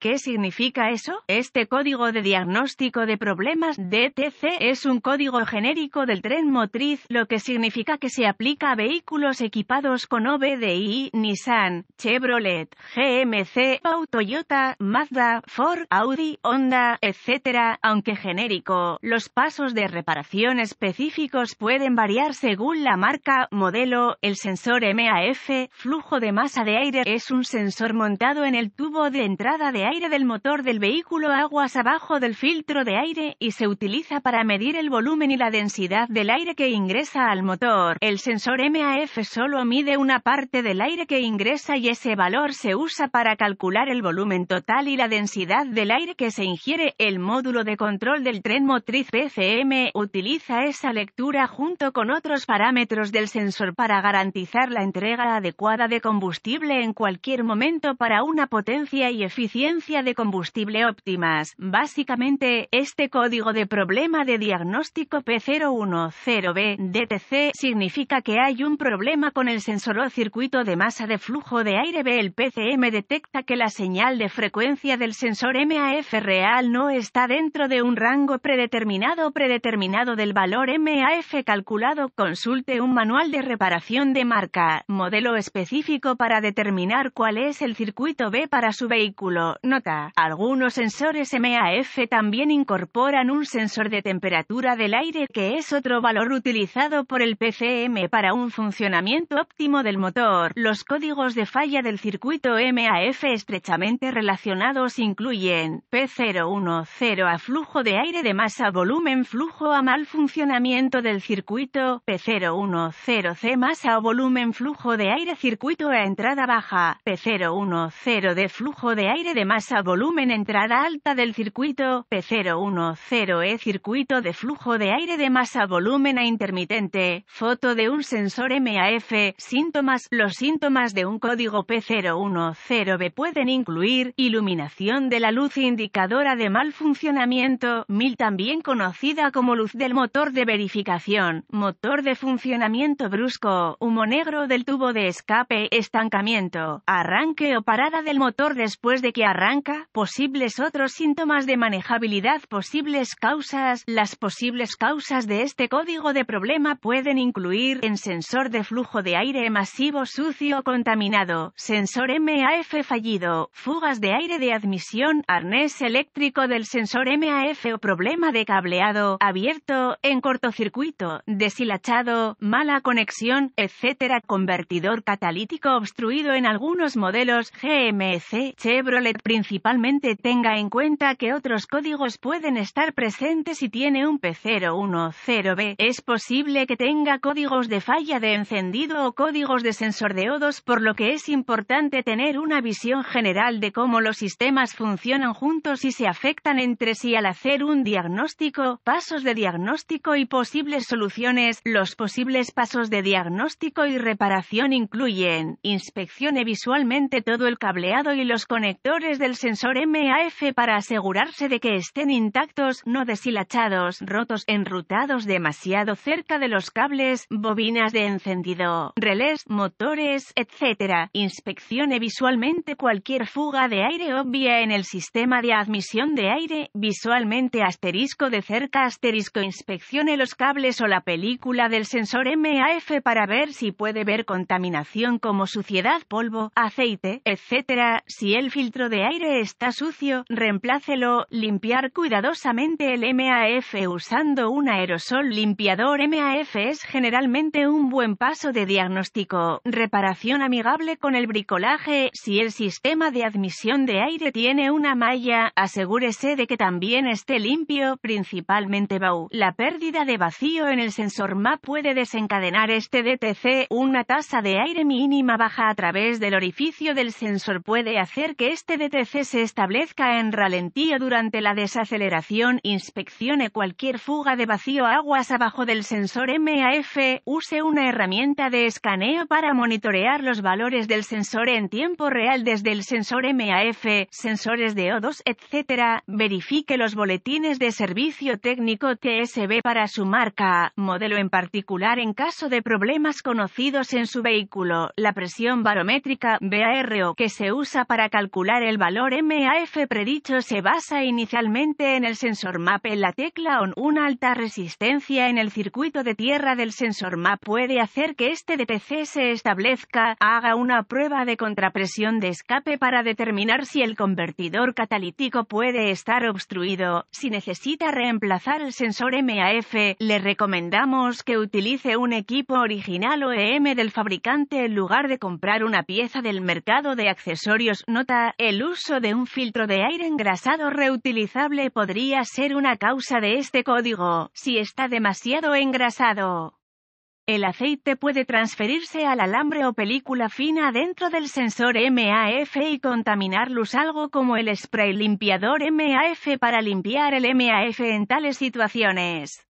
¿Qué significa eso? Este código de diagnóstico de problemas DTC es un código genérico del tren motriz, lo que significa que se aplica a vehículos equipados con OBDI, Nissan, Chevrolet, GMC, Toyota, Mazda, Ford, Audi, Honda, etc. Aunque genérico, los pasos de reparación específicos pueden variar según la marca, modelo, el sensor MAF, flujo de masa de aire, es un sensor montado en el tubo de entrada de aire aire del motor del vehículo aguas abajo del filtro de aire y se utiliza para medir el volumen y la densidad del aire que ingresa al motor. El sensor MAF solo mide una parte del aire que ingresa y ese valor se usa para calcular el volumen total y la densidad del aire que se ingiere. El módulo de control del tren motriz PCM utiliza esa lectura junto con otros parámetros del sensor para garantizar la entrega adecuada de combustible en cualquier momento para una potencia y eficiencia de combustible óptimas. Básicamente, este código de problema de diagnóstico P010B DTC significa que hay un problema con el sensor o circuito de masa de flujo de aire B. El PCM detecta que la señal de frecuencia del sensor MAF real no está dentro de un rango predeterminado o predeterminado del valor MAF calculado. Consulte un manual de reparación de marca, modelo específico para determinar cuál es el circuito B para su vehículo. Nota, algunos sensores MAF también incorporan un sensor de temperatura del aire que es otro valor utilizado por el PCM para un funcionamiento óptimo del motor. Los códigos de falla del circuito MAF estrechamente relacionados incluyen P010 a flujo de aire de masa volumen flujo a mal funcionamiento del circuito, P010C masa o volumen flujo de aire circuito a entrada baja, P010 de flujo de aire de masa masa volumen entrada alta del circuito P010E circuito de flujo de aire de masa volumen a intermitente, foto de un sensor MAF, síntomas, los síntomas de un código P010B pueden incluir iluminación de la luz indicadora de mal funcionamiento, MIL también conocida como luz del motor de verificación, motor de funcionamiento brusco, humo negro del tubo de escape, estancamiento, arranque o parada del motor después de que arranque posibles otros síntomas de manejabilidad, posibles causas. Las posibles causas de este código de problema pueden incluir en sensor de flujo de aire masivo sucio o contaminado, sensor MAF fallido, fugas de aire de admisión, arnés eléctrico del sensor MAF o problema de cableado abierto, en cortocircuito, deshilachado, mala conexión, etc. Convertidor catalítico obstruido en algunos modelos GMC, Chevrolet Principalmente tenga en cuenta que otros códigos pueden estar presentes si tiene un P010B. Es posible que tenga códigos de falla de encendido o códigos de sensor de O2 por lo que es importante tener una visión general de cómo los sistemas funcionan juntos y se afectan entre sí al hacer un diagnóstico, pasos de diagnóstico y posibles soluciones. Los posibles pasos de diagnóstico y reparación incluyen inspeccione visualmente todo el cableado y los conectores del sensor MAF para asegurarse de que estén intactos, no deshilachados, rotos, enrutados demasiado cerca de los cables, bobinas de encendido, relés, motores, etc. Inspeccione visualmente cualquier fuga de aire obvia en el sistema de admisión de aire, visualmente asterisco de cerca asterisco inspeccione los cables o la película del sensor MAF para ver si puede ver contaminación como suciedad, polvo, aceite, etc. Si el filtro de aire aire está sucio, reemplácelo. Limpiar cuidadosamente el MAF usando un aerosol limpiador MAF es generalmente un buen paso de diagnóstico. Reparación amigable con el bricolaje. Si el sistema de admisión de aire tiene una malla, asegúrese de que también esté limpio, principalmente BAU. La pérdida de vacío en el sensor MAP puede desencadenar este DTC. Una tasa de aire mínima baja a través del orificio del sensor puede hacer que este DTC se establezca en ralentío durante la desaceleración, inspeccione cualquier fuga de vacío aguas abajo del sensor MAF, use una herramienta de escaneo para monitorear los valores del sensor en tiempo real desde el sensor MAF, sensores de O2, etc., verifique los boletines de servicio técnico TSB para su marca, modelo en particular en caso de problemas conocidos en su vehículo, la presión barométrica BARO que se usa para calcular el valor valor MAF predicho se basa inicialmente en el sensor MAP en la tecla ON. Una alta resistencia en el circuito de tierra del sensor MAP puede hacer que este DPC se establezca, haga una prueba de contrapresión de escape para determinar si el convertidor catalítico puede estar obstruido. Si necesita reemplazar el sensor MAF, le recomendamos que utilice un equipo original OEM del fabricante en lugar de comprar una pieza del mercado de accesorios. Nota, el uso uso de un filtro de aire engrasado reutilizable podría ser una causa de este código, si está demasiado engrasado. El aceite puede transferirse al alambre o película fina dentro del sensor MAF y luz algo como el spray limpiador MAF para limpiar el MAF en tales situaciones.